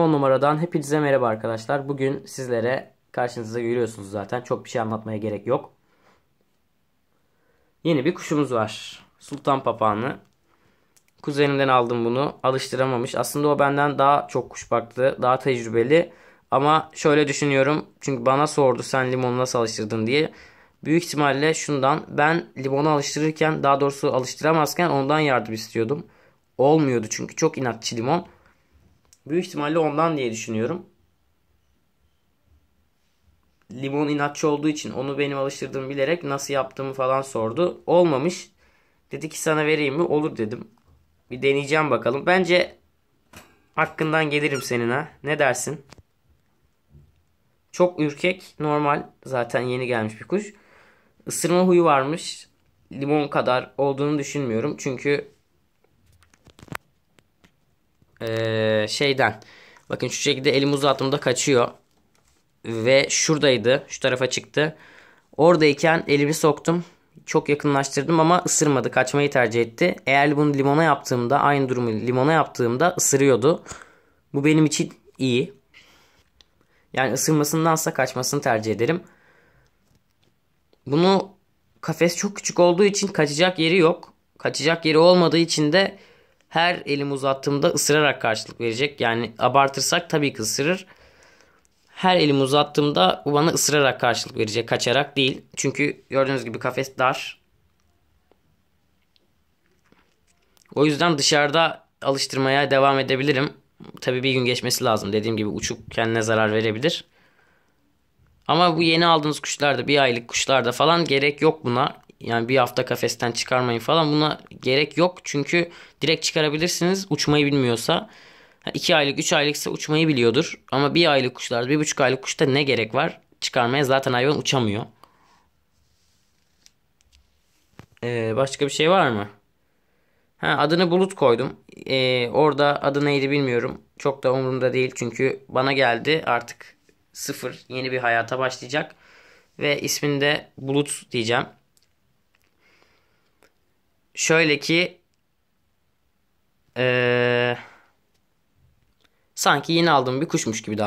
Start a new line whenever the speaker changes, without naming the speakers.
10 numaradan hepinize merhaba arkadaşlar. Bugün sizlere karşınıza görüyorsunuz zaten. Çok bir şey anlatmaya gerek yok. Yeni bir kuşumuz var. Sultan papağanı. Kuzenimden aldım bunu. Alıştıramamış. Aslında o benden daha çok kuş baktı. Daha tecrübeli. Ama şöyle düşünüyorum. Çünkü bana sordu sen limonu nasıl alıştırdın diye. Büyük ihtimalle şundan. Ben limonu alıştırırken daha doğrusu alıştıramazken ondan yardım istiyordum. Olmuyordu çünkü çok inatçı limon. Büyük ihtimalle ondan diye düşünüyorum. Limon inatçı olduğu için onu benim alıştırdığımı bilerek nasıl yaptığımı falan sordu. Olmamış. Dedi ki sana vereyim mi? Olur dedim. Bir deneyeceğim bakalım. Bence hakkından gelirim senin ha. Ne dersin? Çok ürkek. Normal. Zaten yeni gelmiş bir kuş. Isırma huyu varmış. Limon kadar olduğunu düşünmüyorum. Çünkü e, şeyden bakın şu şekilde elimi uzattığımda kaçıyor. Ve şuradaydı. Şu tarafa çıktı. Oradayken elimi soktum. Çok yakınlaştırdım ama ısırmadı. Kaçmayı tercih etti. Eğer bunu limona yaptığımda aynı durumu limona yaptığımda ısırıyordu. Bu benim için iyi. Yani ısırmasındansa kaçmasını tercih ederim. Bunu kafes çok küçük olduğu için kaçacak yeri yok. Kaçacak yeri olmadığı için de her elim uzattığımda ısırarak karşılık verecek. Yani abartırsak tabii ki ısırır. Her elim uzattığımda bu bana ısırarak karşılık verecek. Kaçarak değil. Çünkü gördüğünüz gibi kafes dar. O yüzden dışarıda alıştırmaya devam edebilirim. Tabii bir gün geçmesi lazım. Dediğim gibi uçup kendine zarar verebilir. Ama bu yeni aldığınız kuşlarda bir aylık kuşlarda falan gerek yok buna. Yani bir hafta kafesten çıkarmayın falan buna gerek yok. Çünkü direkt çıkarabilirsiniz uçmayı bilmiyorsa. 2 aylık 3 aylıksa uçmayı biliyordur. Ama 1 aylık kuşlarda 1,5 aylık kuşta ne gerek var? Çıkarmaya zaten hayvan uçamıyor. Ee, başka bir şey var mı? Ha, adını Bulut koydum. Ee, orada adı neydi bilmiyorum. Çok da umurumda değil çünkü bana geldi artık sıfır yeni bir hayata başlayacak. Ve isminde Bulut diyeceğim şöyle ki ee, sanki yeni aldığım bir kuşmuş gibi davranıyor.